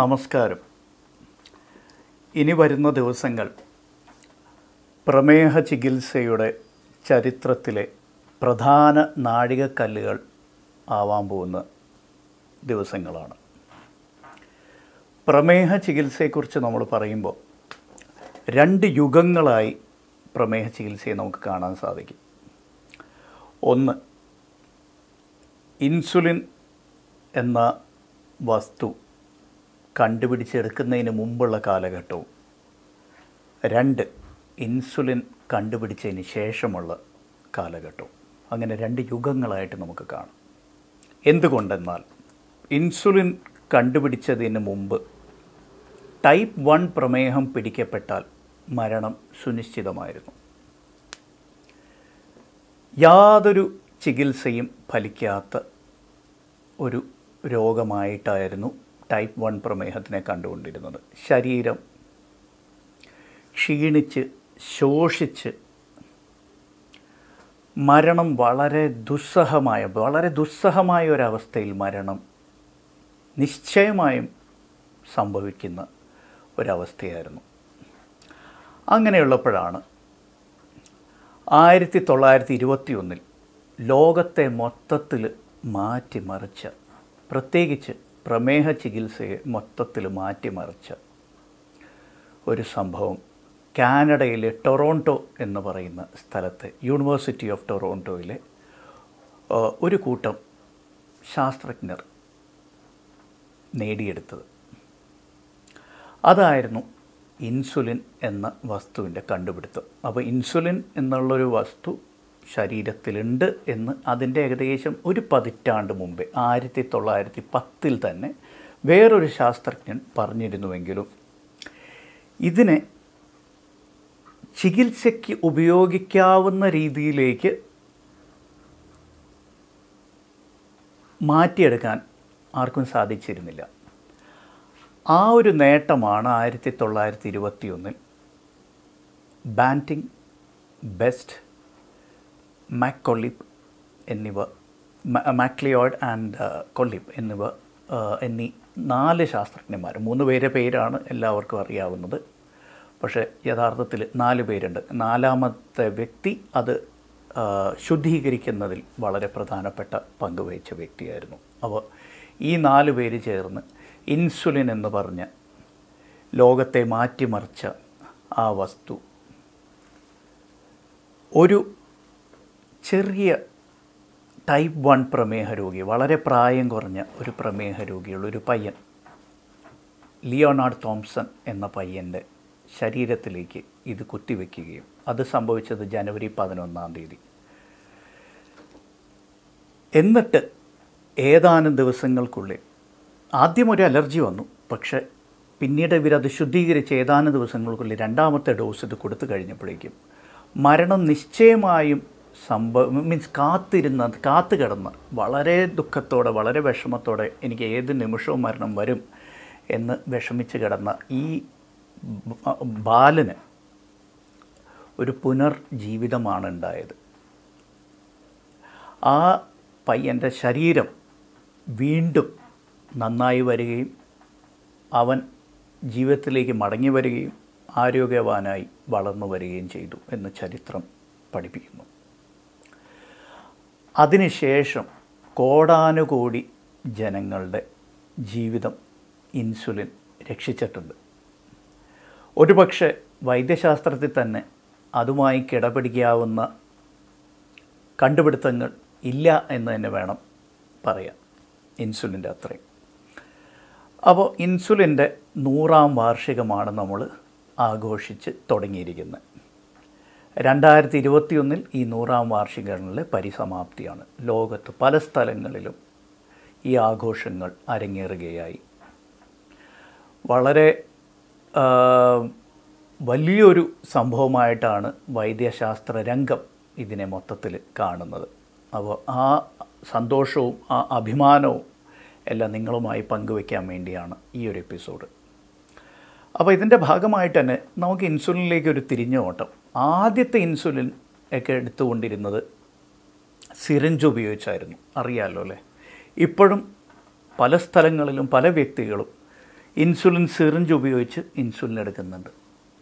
നമസ്കാരം ഇനി വരുന്ന ദിവസങ്ങൾ പ്രമേഹ ചികിത്സയുടെ ചരിത്രത്തിലെ പ്രധാന നാഴികക്കല്ലുകൾ ആവാൻ പോകുന്ന ദിവസങ്ങളാണ് പ്രമേഹ ചികിത്സയെക്കുറിച്ച് നമ്മൾ പറയുമ്പോൾ രണ്ട് യുഗങ്ങളായി പ്രമേഹ ചികിത്സയെ നമുക്ക് കാണാൻ സാധിക്കും ഒന്ന് ഇൻസുലിൻ എന്ന വസ്തു കണ്ടുപിടിച്ചെടുക്കുന്നതിന് മുമ്പുള്ള കാലഘട്ടവും രണ്ട് ഇൻസുലിൻ കണ്ടുപിടിച്ചതിന് ശേഷമുള്ള കാലഘട്ടവും അങ്ങനെ രണ്ട് യുഗങ്ങളായിട്ട് നമുക്ക് കാണാം എന്തുകൊണ്ടെന്നാൽ ഇൻസുലിൻ കണ്ടുപിടിച്ചതിന് മുമ്പ് ടൈപ്പ് വൺ പ്രമേഹം പിടിക്കപ്പെട്ടാൽ മരണം സുനിശ്ചിതമായിരുന്നു യാതൊരു ചികിത്സയും ഫലിക്കാത്ത ഒരു രോഗമായിട്ടായിരുന്നു ടൈപ്പ് വൺ പ്രമേഹത്തിനെ കണ്ടുകൊണ്ടിരുന്നത് ശരീരം ക്ഷീണിച്ച് ശോഷിച്ച് മരണം വളരെ ദുസ്സഹമായ വളരെ ദുസ്സഹമായ ഒരവസ്ഥയിൽ മരണം നിശ്ചയമായും സംഭവിക്കുന്ന ഒരവസ്ഥയായിരുന്നു അങ്ങനെയുള്ളപ്പോഴാണ് ആയിരത്തി തൊള്ളായിരത്തി ഇരുപത്തി ഒന്നിൽ ലോകത്തെ മൊത്തത്തിൽ മാറ്റിമറിച്ച പ്രത്യേകിച്ച് പ്രമേഹ ചികിത്സയെ മൊത്തത്തിൽ മാറ്റിമറിച്ച ഒരു സംഭവം കാനഡയിലെ ടൊറോണ്ടോ എന്ന് പറയുന്ന സ്ഥലത്ത് യൂണിവേഴ്സിറ്റി ഓഫ് ടൊറോണ്ടോയിലെ ഒരു കൂട്ടം ശാസ്ത്രജ്ഞർ നേടിയെടുത്തത് അതായിരുന്നു ഇൻസുലിൻ എന്ന വസ്തുവിൻ്റെ കണ്ടുപിടുത്തം അപ്പോൾ ഇൻസുലിൻ എന്നുള്ളൊരു വസ്തു ശരീരത്തിലുണ്ട് എന്ന് അതിൻ്റെ ഏകദേശം ഒരു പതിറ്റാണ്ട് മുമ്പേ ആയിരത്തി തൊള്ളായിരത്തി പത്തിൽ തന്നെ വേറൊരു ശാസ്ത്രജ്ഞൻ പറഞ്ഞിരുന്നുവെങ്കിലും ഇതിനെ ചികിത്സയ്ക്ക് ഉപയോഗിക്കാവുന്ന രീതിയിലേക്ക് മാറ്റിയെടുക്കാൻ ആർക്കും സാധിച്ചിരുന്നില്ല ആ ഒരു നേട്ടമാണ് ആയിരത്തി തൊള്ളായിരത്തി ഇരുപത്തിയൊന്നിൽ ബാൻറ്റിംഗ് ബെസ്റ്റ് മാക് കൊള്ളിബ് എന്നിവർ മാക്ലിയോഡ് ആൻഡ് കൊള്ളിബ് എന്നിവ uh, എന്നീ നാല് ശാസ്ത്രജ്ഞന്മാർ മൂന്ന് പേരെ പേരാണ് എല്ലാവർക്കും അറിയാവുന്നത് പക്ഷേ യഥാർത്ഥത്തിൽ നാല് പേരുണ്ട് നാലാമത്തെ വ്യക്തി അത് ശുദ്ധീകരിക്കുന്നതിൽ വളരെ പ്രധാനപ്പെട്ട പങ്കുവഹിച്ച വ്യക്തിയായിരുന്നു അപ്പോൾ ഈ നാല് പേര് ചേർന്ന് ഇൻസുലിൻ എന്ന് പറഞ്ഞ ലോകത്തെ മാറ്റിമറിച്ച ആ വസ്തു ഒരു ചെറിയ ടൈപ്പ് വൺ പ്രമേഹ രോഗി വളരെ പ്രായം കുറഞ്ഞ ഒരു പ്രമേഹ രോഗിയുള്ള ഒരു പയ്യൻ ലിയോണാർഡ് തോംസൺ എന്ന പയ്യൻ്റെ ശരീരത്തിലേക്ക് ഇത് കുത്തിവെക്കുകയും അത് സംഭവിച്ചത് ജനുവരി പതിനൊന്നാം തീയതി എന്നിട്ട് ഏതാനും ദിവസങ്ങൾക്കുള്ളിൽ ആദ്യം ഒരു അലർജി വന്നു പക്ഷേ പിന്നീട് ഇവരത് ശുദ്ധീകരിച്ച് ഏതാനും ദിവസങ്ങൾക്കുള്ളിൽ രണ്ടാമത്തെ ഡോസ് ഇത് കൊടുത്തു കഴിഞ്ഞപ്പോഴേക്കും മരണം നിശ്ചയമായും സംഭവം മീൻസ് കാത്തിരുന്ന കാത്തു കിടന്ന് വളരെ ദുഃഖത്തോടെ വളരെ വിഷമത്തോടെ എനിക്ക് ഏത് നിമിഷവും മരണം വരും എന്ന് വിഷമിച്ച് കിടന്ന ഈ ബാലന് ഒരു പുനർജീവിതമാണ് ഉണ്ടായത് ആ പയ്യൻ്റെ ശരീരം വീണ്ടും നന്നായി വരികയും അവൻ ജീവിതത്തിലേക്ക് മടങ്ങി വരികയും ആരോഗ്യവാനായി വളർന്നു വരികയും ചെയ്തു എന്ന് ചരിത്രം പഠിപ്പിക്കുന്നു അതിനുശേഷം കോടാനുകോടി ജനങ്ങളുടെ ജീവിതം ഇൻസുലിൻ രക്ഷിച്ചിട്ടുണ്ട് ഒരുപക്ഷെ വൈദ്യശാസ്ത്രത്തിൽ തന്നെ അതുമായി കിടപിടിക്കാവുന്ന കണ്ടുപിടുത്തങ്ങൾ ഇല്ല എന്ന് തന്നെ വേണം പറയാൻ ഇൻസുലിൻ്റെ അത്രയും അപ്പോൾ ഇൻസുലിൻ്റെ നൂറാം വാർഷികമാണ് നമ്മൾ ആഘോഷിച്ച് തുടങ്ങിയിരിക്കുന്നത് രണ്ടായിരത്തി ഇരുപത്തിയൊന്നിൽ ഈ നൂറാം വാർഷികങ്ങളിലെ പരിസമാപ്തിയാണ് ലോകത്ത് പല സ്ഥലങ്ങളിലും ഈ ആഘോഷങ്ങൾ അരങ്ങേറുകയായി വളരെ വലിയൊരു സംഭവമായിട്ടാണ് വൈദ്യശാസ്ത്ര രംഗം ഇതിനെ മൊത്തത്തിൽ കാണുന്നത് അപ്പോൾ ആ സന്തോഷവും ആ അഭിമാനവും എല്ലാം നിങ്ങളുമായി പങ്കുവയ്ക്കാൻ വേണ്ടിയാണ് ഈ ഒരു എപ്പിസോഡ് അപ്പോൾ ഇതിൻ്റെ ഭാഗമായിട്ട് തന്നെ നമുക്ക് ഇൻസുലിനിലേക്ക് ഒരു തിരിഞ്ഞോട്ടം ആദ്യത്തെ ഇൻസുലിൻ ഒക്കെ എടുത്തുകൊണ്ടിരുന്നത് സിറിഞ്ച് ഉപയോഗിച്ചായിരുന്നു അറിയാമല്ലോ അല്ലേ ഇപ്പോഴും പല സ്ഥലങ്ങളിലും പല വ്യക്തികളും ഇൻസുലിൻ സിറിഞ്ച് ഉപയോഗിച്ച് ഇൻസുലിൻ എടുക്കുന്നുണ്ട്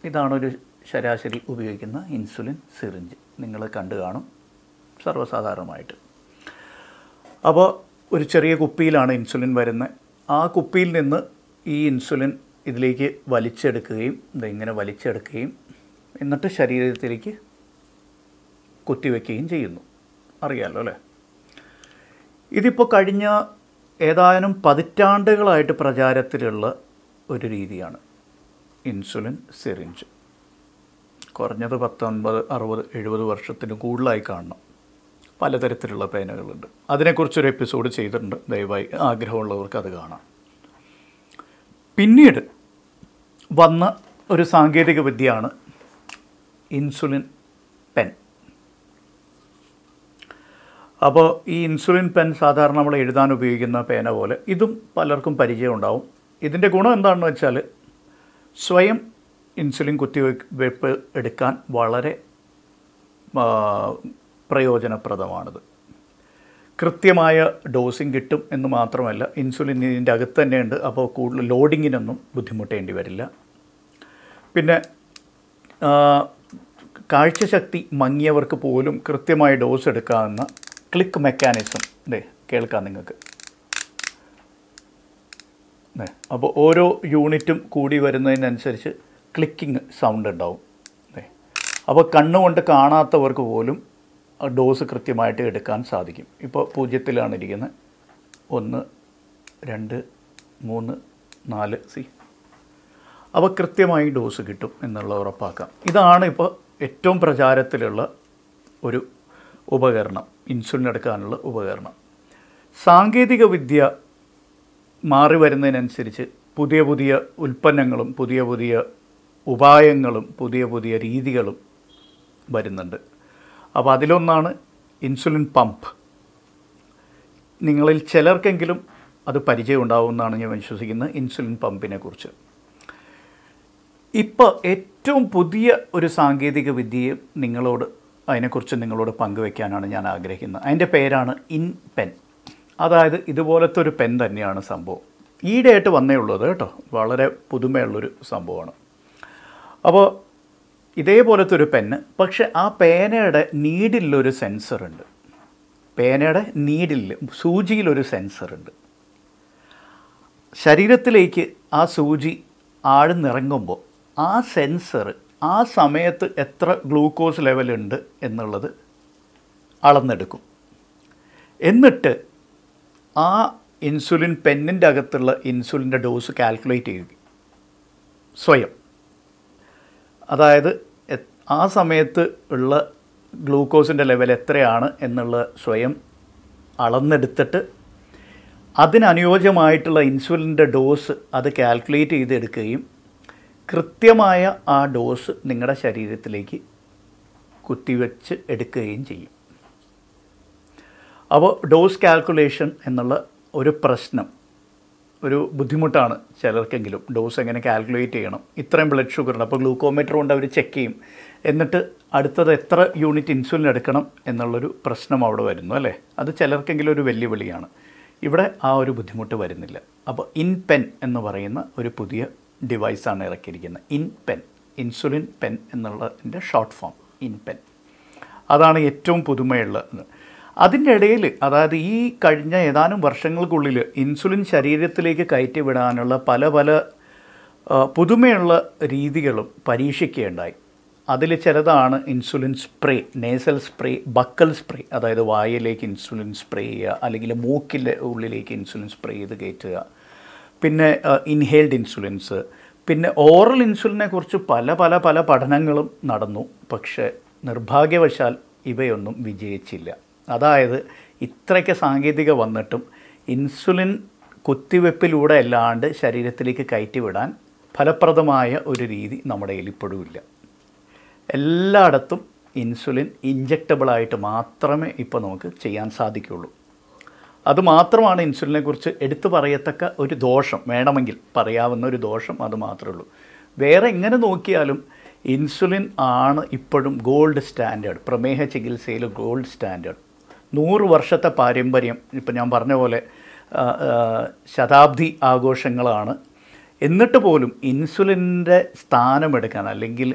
ഇതാണൊരു ശരാശരി ഉപയോഗിക്കുന്ന ഇൻസുലിൻ സിറിഞ്ച് നിങ്ങൾ കണ്ടു കാണും സർവ്വസാധാരണമായിട്ട് അപ്പോൾ ഒരു ചെറിയ കുപ്പിയിലാണ് ഇൻസുലിൻ വരുന്നത് ആ കുപ്പിയിൽ നിന്ന് ഈ ഇൻസുലിൻ ഇതിലേക്ക് വലിച്ചെടുക്കുകയും ഇതിങ്ങനെ വലിച്ചെടുക്കുകയും എന്നിട്ട് ശരീരത്തിലേക്ക് കുത്തിവെക്കുകയും ചെയ്യുന്നു അറിയാമല്ലോ അല്ലേ ഇതിപ്പോൾ കഴിഞ്ഞ ഏതാനും പതിറ്റാണ്ടുകളായിട്ട് പ്രചാരത്തിലുള്ള ഒരു രീതിയാണ് ഇൻസുലിൻ സിറിഞ്ച് കുറഞ്ഞത് പത്തൊൻപത് അറുപത് എഴുപത് വർഷത്തിന് കൂടുതലായി കാണണം പലതരത്തിലുള്ള പേനകളുണ്ട് അതിനെക്കുറിച്ചൊരു എപ്പിസോഡ് ചെയ്തിട്ടുണ്ട് ദയവായി ആഗ്രഹമുള്ളവർക്ക് അത് കാണാം പിന്നീട് വന്ന ഒരു സാങ്കേതിക വിദ്യയാണ് ഇൻസുലിൻ പെൻ അപ്പോൾ ഈ ഇൻസുലിൻ പെൻ സാധാരണ നമ്മൾ എഴുതാൻ ഉപയോഗിക്കുന്ന പേന പോലെ ഇതും പലർക്കും പരിചയം ഉണ്ടാവും ഇതിൻ്റെ ഗുണം എന്താണെന്ന് വെച്ചാൽ സ്വയം ഇൻസുലിൻ കുത്തിവെപ്പ് എടുക്കാൻ വളരെ പ്രയോജനപ്രദമാണിത് കൃത്യമായ ഡോസിങ് കിട്ടും എന്ന് മാത്രമല്ല ഇൻസുലിൻ ഇതിൻ്റെ അകത്ത് തന്നെയുണ്ട് അപ്പോൾ കൂടുതൽ ലോഡിങ്ങിനൊന്നും ബുദ്ധിമുട്ടേണ്ടി വരില്ല പിന്നെ കാഴ്ചശക്തി മങ്ങിയവർക്ക് പോലും കൃത്യമായ ഡോസ് എടുക്കാവുന്ന ക്ലിക്ക് മെക്കാനിസം ഇതേ കേൾക്കാം നിങ്ങൾക്ക് അപ്പോൾ ഓരോ യൂണിറ്റും കൂടി വരുന്നതിനനുസരിച്ച് ക്ലിക്കിങ് സൗണ്ട് ഉണ്ടാവും അപ്പോൾ കണ്ണുകൊണ്ട് കാണാത്തവർക്ക് പോലും ഡോസ് കൃത്യമായിട്ട് എടുക്കാൻ സാധിക്കും ഇപ്പോൾ പൂജ്യത്തിലാണ് ഇരിക്കുന്നത് ഒന്ന് രണ്ട് മൂന്ന് നാല് സി അപ്പോൾ കൃത്യമായി ഡോസ് കിട്ടും എന്നുള്ളത് ഉറപ്പാക്കാം ഇതാണ് ഇപ്പോൾ ഏറ്റവും പ്രചാരത്തിലുള്ള ഒരു ഉപകരണം ഇൻസുലിൻ എടുക്കാനുള്ള ഉപകരണം സാങ്കേതിക വിദ്യ മാറി വരുന്നതിനനുസരിച്ച് പുതിയ പുതിയ ഉൽപ്പന്നങ്ങളും പുതിയ പുതിയ ഉപായങ്ങളും പുതിയ പുതിയ രീതികളും വരുന്നുണ്ട് അപ്പോൾ അതിലൊന്നാണ് ഇൻസുലിൻ പമ്പ് നിങ്ങളിൽ ചിലർക്കെങ്കിലും അത് പരിചയം ഉണ്ടാവുമെന്നാണ് ഞാൻ വിശ്വസിക്കുന്നത് ഇൻസുലിൻ പമ്പിനെ കുറിച്ച് ഇപ്പോൾ ഏറ്റവും ഏറ്റവും പുതിയ ഒരു സാങ്കേതിക വിദ്യയെ നിങ്ങളോട് അതിനെക്കുറിച്ച് നിങ്ങളോട് പങ്കുവെക്കാനാണ് ഞാൻ ആഗ്രഹിക്കുന്നത് അതിൻ്റെ പേരാണ് ഇൻ പെൻ അതായത് ഇതുപോലത്തെ ഒരു പെൻ തന്നെയാണ് സംഭവം ആയിട്ട് വന്നേ ഉള്ളത് കേട്ടോ വളരെ പുതുമയുള്ളൊരു സംഭവമാണ് അപ്പോൾ ഇതേപോലത്തെ ഒരു പെന്ന് പക്ഷെ ആ പേനയുടെ നീഡിലൊരു സെൻസറുണ്ട് പേനയുടെ നീഡിൽ സൂചിയിലൊരു സെൻസറുണ്ട് ശരീരത്തിലേക്ക് ആ സൂചി ആഴ്ന്നിറങ്ങുമ്പോൾ ആ സെൻസർ ആ സമയത്ത് എത്ര ഗ്ലൂക്കോസ് ലെവലുണ്ട് എന്നുള്ളത് അളന്നെടുക്കും എന്നിട്ട് ആ ഇൻസുലിൻ പെന്നിൻ്റെ അകത്തുള്ള ഇൻസുലിൻ്റെ ഡോസ് കാൽക്കുലേറ്റ് ചെയ്യും സ്വയം അതായത് ആ സമയത്ത് ഉള്ള ഗ്ലൂക്കോസിൻ്റെ ലെവൽ എത്രയാണ് എന്നുള്ള സ്വയം അളന്നെടുത്തിട്ട് അതിനനുയോജ്യമായിട്ടുള്ള ഇൻസുലിൻ്റെ ഡോസ് അത് കാൽക്കുലേറ്റ് ചെയ്തെടുക്കുകയും കൃത്യമായ ആ ഡോസ് നിങ്ങളുടെ ശരീരത്തിലേക്ക് കുത്തിവെച്ച് എടുക്കുകയും ചെയ്യും അപ്പോൾ ഡോസ് കാൽക്കുലേഷൻ എന്നുള്ള ഒരു പ്രശ്നം ഒരു ബുദ്ധിമുട്ടാണ് ചിലർക്കെങ്കിലും ഡോസ് എങ്ങനെ കാൽക്കുലേറ്റ് ചെയ്യണം ഇത്രയും ബ്ലഡ് ഷുഗറുണ്ട് അപ്പോൾ ഗ്ലൂക്കോമീറ്റർ കൊണ്ട് അവർ ചെക്ക് ചെയ്യും എന്നിട്ട് അടുത്തത് എത്ര യൂണിറ്റ് ഇൻസുലിൻ എടുക്കണം എന്നുള്ളൊരു പ്രശ്നം അവിടെ വരുന്നു അല്ലേ അത് ചിലർക്കെങ്കിലും ഒരു വെല്ലുവിളിയാണ് ഇവിടെ ആ ഒരു ബുദ്ധിമുട്ട് വരുന്നില്ല അപ്പോൾ ഇൻ പെൻ എന്ന് പറയുന്ന ഒരു പുതിയ ഡിവൈസാണ് ഇറക്കിയിരിക്കുന്നത് ഇൻ പെൻ ഇൻസുലിൻ പെൻ എന്നുള്ളതിൻ്റെ ഷോർട്ട് ഫോം ഇൻ പെൻ അതാണ് ഏറ്റവും പുതുമയുള്ളത് അതിൻ്റെ ഇടയിൽ അതായത് ഈ കഴിഞ്ഞ ഏതാനും വർഷങ്ങൾക്കുള്ളിൽ ഇൻസുലിൻ ശരീരത്തിലേക്ക് വിടാനുള്ള പല പല പുതുമയുള്ള രീതികളും പരീക്ഷിക്കുകയുണ്ടായി അതിൽ ചിലതാണ് insulin spray nasal spray buccal spray അതായത് വായയിലേക്ക് ഇൻസുലിൻ സ്പ്രേ ചെയ്യുക അല്ലെങ്കിൽ മൂക്കിൻ്റെ ഉള്ളിലേക്ക് ഇൻസുലിൻ സ്പ്രേ ചെയ്ത് കയറ്റുക പിന്നെ ഇൻഹേൽഡ് ഇൻസുലിൻസ് പിന്നെ ഓറൽ ഇൻസുലിനെക്കുറിച്ച് പല പല പല പഠനങ്ങളും നടന്നു പക്ഷേ നിർഭാഗ്യവശാൽ ഇവയൊന്നും വിജയിച്ചില്ല അതായത് ഇത്രയ്ക്ക് സാങ്കേതിക വന്നിട്ടും ഇൻസുലിൻ കുത്തിവെപ്പിലൂടെ അല്ലാണ്ട് ശരീരത്തിലേക്ക് കയറ്റിവിടാൻ ഫലപ്രദമായ ഒരു രീതി നമ്മുടെ ഇപ്പോഴും എല്ലായിടത്തും ഇൻസുലിൻ ഇഞ്ചക്റ്റബിളായിട്ട് മാത്രമേ ഇപ്പോൾ നമുക്ക് ചെയ്യാൻ സാധിക്കുകയുള്ളൂ അതുമാത്രമാണ് ഇൻസുലിനെ കുറിച്ച് എടുത്തു പറയത്തക്ക ഒരു ദോഷം വേണമെങ്കിൽ പറയാവുന്ന ഒരു ദോഷം അത് മാത്രമേ ഉള്ളൂ വേറെ എങ്ങനെ നോക്കിയാലും ഇൻസുലിൻ ആണ് ഇപ്പോഴും ഗോൾഡ് സ്റ്റാൻഡേർഡ് പ്രമേഹ ചികിത്സയിൽ ഗോൾഡ് സ്റ്റാൻഡേർഡ് നൂറ് വർഷത്തെ പാരമ്പര്യം ഇപ്പം ഞാൻ പറഞ്ഞ പോലെ ശതാബ്ദി ആഘോഷങ്ങളാണ് എന്നിട്ട് പോലും ഇൻസുലിൻ്റെ സ്ഥാനമെടുക്കാൻ അല്ലെങ്കിൽ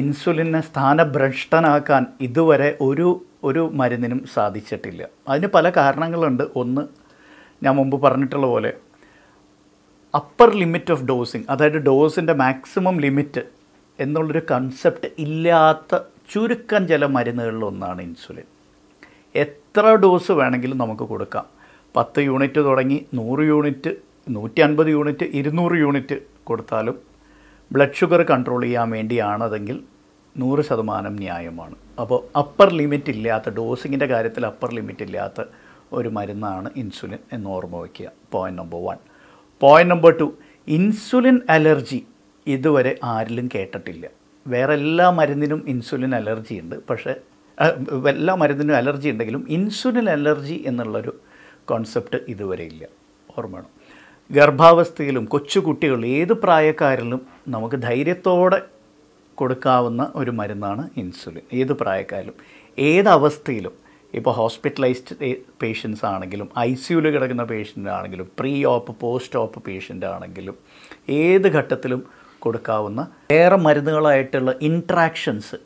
ഇൻസുലിനെ സ്ഥാനഭ്രഷ്ടനാക്കാൻ ഇതുവരെ ഒരു ഒരു മരുന്നിനും സാധിച്ചിട്ടില്ല അതിന് പല കാരണങ്ങളുണ്ട് ഒന്ന് ഞാൻ മുമ്പ് പറഞ്ഞിട്ടുള്ള പോലെ അപ്പർ ലിമിറ്റ് ഓഫ് ഡോസിങ് അതായത് ഡോസിൻ്റെ മാക്സിമം ലിമിറ്റ് എന്നുള്ളൊരു കൺസെപ്റ്റ് ഇല്ലാത്ത ചുരുക്കം ചില മരുന്നുകളിലൊന്നാണ് ഇൻസുലിൻ എത്ര ഡോസ് വേണമെങ്കിലും നമുക്ക് കൊടുക്കാം പത്ത് യൂണിറ്റ് തുടങ്ങി നൂറ് യൂണിറ്റ് നൂറ്റി അൻപത് യൂണിറ്റ് ഇരുന്നൂറ് യൂണിറ്റ് കൊടുത്താലും ബ്ലഡ് ഷുഗർ കൺട്രോൾ ചെയ്യാൻ വേണ്ടിയാണതെങ്കിൽ നൂറ് ശതമാനം ന്യായമാണ് അപ്പോൾ അപ്പർ ലിമിറ്റ് ഇല്ലാത്ത ഡോസിങ്ങിൻ്റെ കാര്യത്തിൽ അപ്പർ ലിമിറ്റ് ഇല്ലാത്ത ഒരു മരുന്നാണ് ഇൻസുലിൻ എന്ന് ഓർമ്മ വയ്ക്കുക point number one point number two insulin allergy ഇതുവരെ ആരിലും കേട്ടിട്ടില്ല വേറെ എല്ലാ മരുന്നിനും ഇൻസുലിൻ അലർജി ഉണ്ട് പക്ഷേ എല്ലാ മരുന്നിനും അലർജി ഉണ്ടെങ്കിലും ഇൻസുലിൻ അലർജി എന്നുള്ളൊരു കോൺസെപ്റ്റ് ഇതുവരെ ഇല്ല ഓർമ്മ വേണം ഗർഭാവസ്ഥയിലും കൊച്ചുകുട്ടികൾ ഏത് പ്രായക്കാരിലും നമുക്ക് ധൈര്യത്തോടെ കൊടുക്കാവുന്ന ഒരു മരുന്നാണ് ഇൻസുലിൻ ഏത് പ്രായക്കാരിലും ഏത് അവസ്ഥയിലും ഇപ്പോൾ ഹോസ്പിറ്റലൈസ്ഡ് പേഷ്യൻസ് ആണെങ്കിലും ഐ സിയുയിൽ കിടക്കുന്ന പേഷ്യൻ്റ് ആണെങ്കിലും pre op post op patient ആണെങ്കിലും ഏത് ഘട്ടത്തിലും കൊടുക്കാവുന്ന വേറെ മരുന്നുകളായിട്ടുള്ള ഇൻട്രാക്ഷൻസ്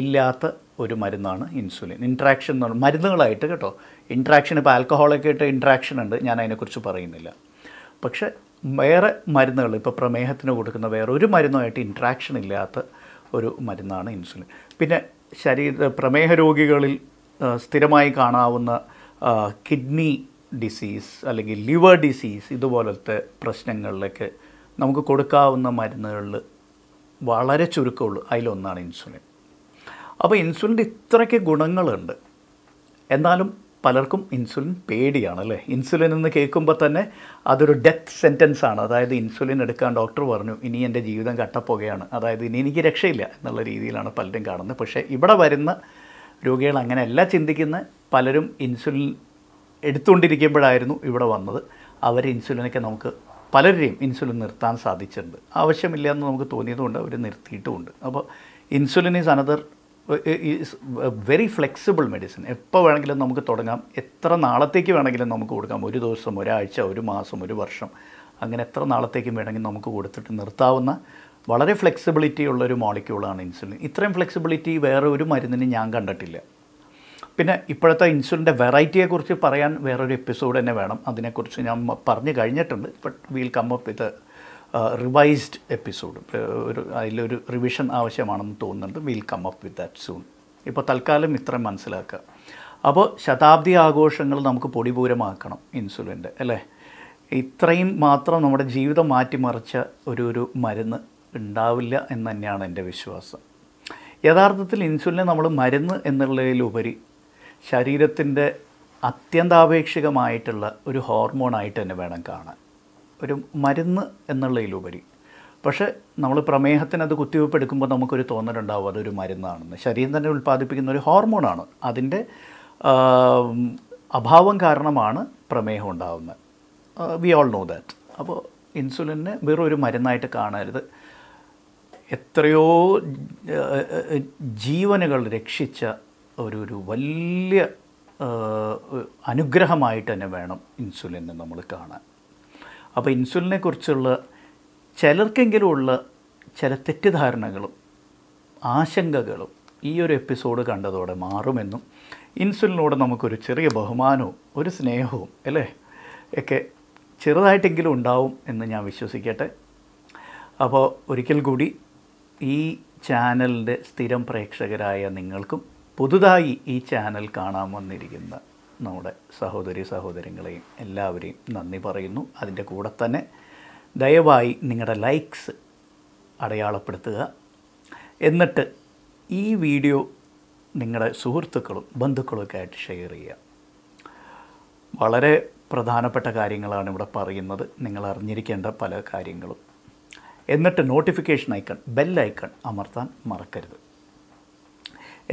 ഇല്ലാത്ത ഒരു മരുന്നാണ് ഇൻസുലിൻ ഇൻട്രാക്ഷൻ എന്ന് പറഞ്ഞാൽ മരുന്നുകളായിട്ട് കേട്ടോ ഇൻട്രാക്ഷൻ ഇപ്പോൾ ആൽക്കഹോളൊക്കെ ആയിട്ട് ഇൻട്രാക്ഷൻ ഉണ്ട് ഞാൻ അതിനെക്കുറിച്ച് പറയുന്നില്ല പക്ഷേ വേറെ മരുന്നുകൾ ഇപ്പോൾ പ്രമേഹത്തിന് കൊടുക്കുന്ന വേറെ ഒരു മരുന്നുമായിട്ട് ഇൻട്രാക്ഷൻ ഇല്ലാത്ത ഒരു മരുന്നാണ് ഇൻസുലിൻ പിന്നെ ശരീര പ്രമേഹ രോഗികളിൽ സ്ഥിരമായി കാണാവുന്ന കിഡ്നി ഡിസീസ് അല്ലെങ്കിൽ ലിവർ ഡിസീസ് ഇതുപോലത്തെ പ്രശ്നങ്ങളിലേക്ക് നമുക്ക് കൊടുക്കാവുന്ന മരുന്നുകളിൽ വളരെ ചുരുക്കമുള്ളൂ അതിലൊന്നാണ് ഇൻസുലിൻ അപ്പോൾ ഇൻസുലിൻ്റെ ഇത്രയ്ക്ക് ഗുണങ്ങളുണ്ട് എന്നാലും പലർക്കും ഇൻസുലിൻ പേടിയാണ് അല്ലേ ഇൻസുലിൻ എന്ന് കേൾക്കുമ്പോൾ തന്നെ അതൊരു ഡെത്ത് സെൻറ്റൻസ് ആണ് അതായത് ഇൻസുലിൻ എടുക്കാൻ ഡോക്ടർ പറഞ്ഞു ഇനി എൻ്റെ ജീവിതം കട്ടപ്പുകയാണ് അതായത് ഇനി എനിക്ക് രക്ഷയില്ല എന്നുള്ള രീതിയിലാണ് പലരും കാണുന്നത് പക്ഷേ ഇവിടെ വരുന്ന രോഗികൾ അങ്ങനെയല്ല ചിന്തിക്കുന്ന പലരും ഇൻസുലിൻ എടുത്തുകൊണ്ടിരിക്കുമ്പോഴായിരുന്നു ഇവിടെ വന്നത് അവർ ഇൻസുലിനൊക്കെ നമുക്ക് പലരെയും ഇൻസുലിൻ നിർത്താൻ സാധിച്ചിട്ടുണ്ട് ആവശ്യമില്ല എന്ന് നമുക്ക് തോന്നിയതുകൊണ്ട് അവർ നിർത്തിയിട്ടുമുണ്ട് അപ്പോൾ insulin is another very flexible medicine എപ്പോൾ വേണമെങ്കിലും നമുക്ക് തുടങ്ങാം എത്ര നാളത്തേക്ക് വേണമെങ്കിലും നമുക്ക് കൊടുക്കാം ഒരു ദിവസം ഒരാഴ്ച ഒരു മാസം ഒരു വർഷം അങ്ങനെ എത്ര നാളത്തേക്കും വേണമെങ്കിൽ നമുക്ക് കൊടുത്തിട്ട് നിർത്താവുന്ന വളരെ ഫ്ലെക്സിബിലിറ്റി ഉള്ളൊരു മോളിക്യൂളാണ് ഇൻസുലിൻ ഇത്രയും ഫ്ലെക്സിബിലിറ്റി വേറെ ഒരു മരുന്നിന് ഞാൻ കണ്ടിട്ടില്ല പിന്നെ ഇപ്പോഴത്തെ ഇൻസുലിൻ്റെ വെറൈറ്റിയെക്കുറിച്ച് പറയാൻ വേറൊരു എപ്പിസോഡ് തന്നെ വേണം അതിനെക്കുറിച്ച് ഞാൻ പറഞ്ഞു കഴിഞ്ഞിട്ടുണ്ട് but will come up with revised episode ഒരു അതിലൊരു റിവിഷൻ ആവശ്യമാണെന്ന് തോന്നുന്നുണ്ട് will come up with that soon ഇപ്പോൾ തൽക്കാലം ഇത്രയും മനസ്സിലാക്കുക അപ്പോൾ ശതാബ്ദി ആഘോഷങ്ങൾ നമുക്ക് പൊടിപൂരമാക്കണം ഇൻസുലിൻ്റെ അല്ലേ ഇത്രയും മാത്രം നമ്മുടെ ജീവിതം മാറ്റിമറിച്ച ഒരു ഒരു മരുന്ന് ഉണ്ടാവില്ല എന്ന് തന്നെയാണ് എൻ്റെ വിശ്വാസം യഥാർത്ഥത്തിൽ ഇൻസുലിനെ നമ്മൾ മരുന്ന് എന്നുള്ളതിലുപരി ശരീരത്തിൻ്റെ അത്യന്താപേക്ഷികമായിട്ടുള്ള ഒരു ഹോർമോണായിട്ട് തന്നെ വേണം കാണാൻ ഒരു മരുന്ന് എന്നുള്ളതിലുപരി പക്ഷേ നമ്മൾ പ്രമേഹത്തിന് അത് കുത്തിവയ്പ്പ് എടുക്കുമ്പോൾ നമുക്കൊരു തോന്നലുണ്ടാവും അതൊരു മരുന്നാണെന്ന് ശരീരം തന്നെ ഉൽപ്പാദിപ്പിക്കുന്ന ഒരു ഹോർമോണാണ് അതിൻ്റെ അഭാവം കാരണമാണ് പ്രമേഹം ഉണ്ടാകുന്നത് വി ഓൾ നോ ദാറ്റ് അപ്പോൾ ഇൻസുലിനെ വെറൊരു മരുന്നായിട്ട് കാണരുത് എത്രയോ ജീവനുകൾ രക്ഷിച്ച ഒരു ഒരു വലിയ അനുഗ്രഹമായിട്ട് തന്നെ വേണം ഇൻസുലിനെ നമ്മൾ കാണാൻ അപ്പോൾ ഇൻസുലിനെ കുറിച്ചുള്ള ചിലർക്കെങ്കിലും ഉള്ള ചില തെറ്റിദ്ധാരണകളും ആശങ്കകളും ഈ ഒരു എപ്പിസോഡ് കണ്ടതോടെ മാറുമെന്നും ഇൻസുലിനോട് നമുക്കൊരു ചെറിയ ബഹുമാനവും ഒരു സ്നേഹവും അല്ലേ ഒക്കെ ചെറുതായിട്ടെങ്കിലും ഉണ്ടാവും എന്ന് ഞാൻ വിശ്വസിക്കട്ടെ അപ്പോൾ ഒരിക്കൽ കൂടി ഈ ചാനലിൻ്റെ സ്ഥിരം പ്രേക്ഷകരായ നിങ്ങൾക്കും പുതുതായി ഈ ചാനൽ കാണാൻ വന്നിരിക്കുന്ന നമ്മുടെ സഹോദരി സഹോദരങ്ങളെയും എല്ലാവരെയും നന്ദി പറയുന്നു അതിൻ്റെ കൂടെ തന്നെ ദയവായി നിങ്ങളുടെ ലൈക്സ് അടയാളപ്പെടുത്തുക എന്നിട്ട് ഈ വീഡിയോ നിങ്ങളുടെ സുഹൃത്തുക്കളും ബന്ധുക്കളുമൊക്കെ ആയിട്ട് ഷെയർ ചെയ്യുക വളരെ പ്രധാനപ്പെട്ട കാര്യങ്ങളാണ് ഇവിടെ പറയുന്നത് നിങ്ങൾ അറിഞ്ഞിരിക്കേണ്ട പല കാര്യങ്ങളും എന്നിട്ട് നോട്ടിഫിക്കേഷൻ ഐക്കൺ ബെൽ ഐക്കൺ അമർത്താൻ മറക്കരുത്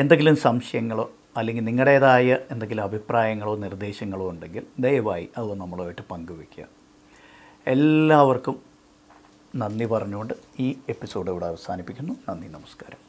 എന്തെങ്കിലും സംശയങ്ങളോ അല്ലെങ്കിൽ നിങ്ങളുടേതായ എന്തെങ്കിലും അഭിപ്രായങ്ങളോ നിർദ്ദേശങ്ങളോ ഉണ്ടെങ്കിൽ ദയവായി അത് നമ്മളുമായിട്ട് പങ്കുവയ്ക്കുക എല്ലാവർക്കും നന്ദി പറഞ്ഞുകൊണ്ട് ഈ എപ്പിസോഡ് ഇവിടെ അവസാനിപ്പിക്കുന്നു നന്ദി നമസ്കാരം